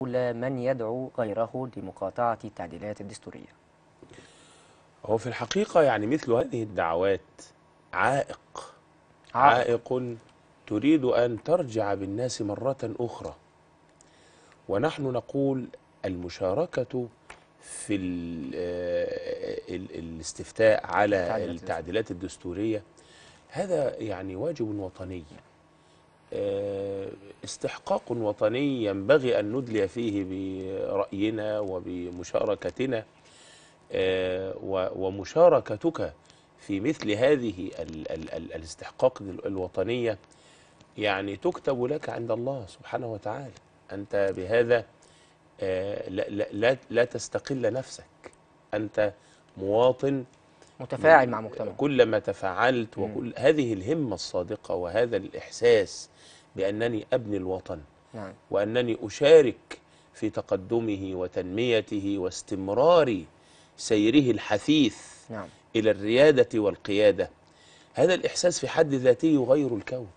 حول من يدعو غيره لمقاطعة التعديلات الدستورية هو في الحقيقة يعني مثل هذه الدعوات عائق عائق, عائق تريد أن ترجع بالناس مرة أخرى ونحن نقول المشاركة في آه، الاستفتاء على التعديلات الدستورية هذا يعني واجب وطني آه، استحقاق وطني ينبغي أن ندلي فيه برأينا وبمشاركتنا آه، ومشاركتك في مثل هذه الاستحقاق الوطنية يعني تكتب لك عند الله سبحانه وتعالى أنت بهذا آه، لا, لا, لا تستقل نفسك أنت مواطن متفاعل مع مجتمعك كلما تفاعلت وكل هذه الهمة الصادقة وهذا الإحساس بأنني أبني الوطن نعم. وأنني أشارك في تقدمه وتنميته واستمرار سيره الحثيث نعم. إلى الريادة والقيادة هذا الإحساس في حد ذاته يغير الكون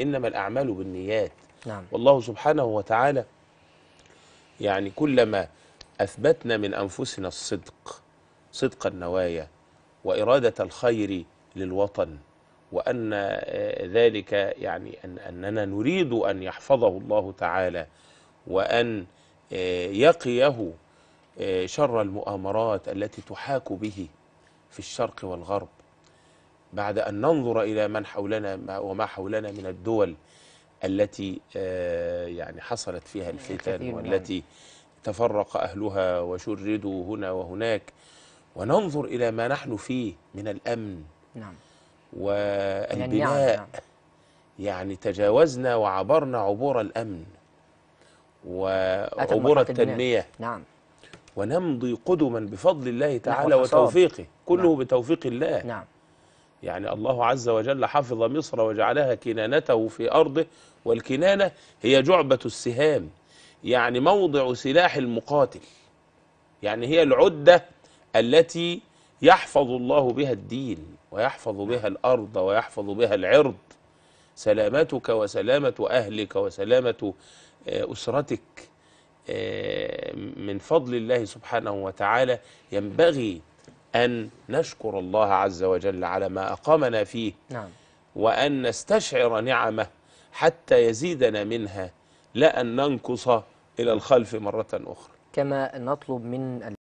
إنما الأعمال بالنيات نعم. والله سبحانه وتعالى يعني كلما أثبتنا من أنفسنا الصدق صدق النوايا وإرادة الخير للوطن وأن آه، ذلك يعني أن أننا نريد أن يحفظه الله تعالى وأن آه، يقيه آه، شر المؤامرات التي تحاك به في الشرق والغرب بعد أن ننظر إلى من حولنا وما حولنا من الدول التي يعني حصلت فيها إيه، الفتن نعم. والتي تفرق أهلها وشردوا هنا وهناك وننظر إلى ما نحن فيه من الأمن نعم والبناء نعم. يعني تجاوزنا وعبرنا عبور الأمن وعبور التنمية نعم ونمضي قدما بفضل الله تعالى وتوفيقه كله نعم بتوفيق الله نعم يعني الله عز وجل حفظ مصر وجعلها كنانته في أرضه والكنانة هي جعبة السهام يعني موضع سلاح المقاتل يعني هي العدة التي يحفظ الله بها الدين ويحفظ بها الأرض ويحفظ بها العرض سلامتك وسلامة أهلك وسلامة آه، أسرتك آه، من فضل الله سبحانه وتعالى ينبغي أن نشكر الله عز وجل على ما أقامنا فيه نعم. وأن نستشعر نعمه حتى يزيدنا منها لا أن ننقص إلى الخلف مرة أخرى كما نطلب من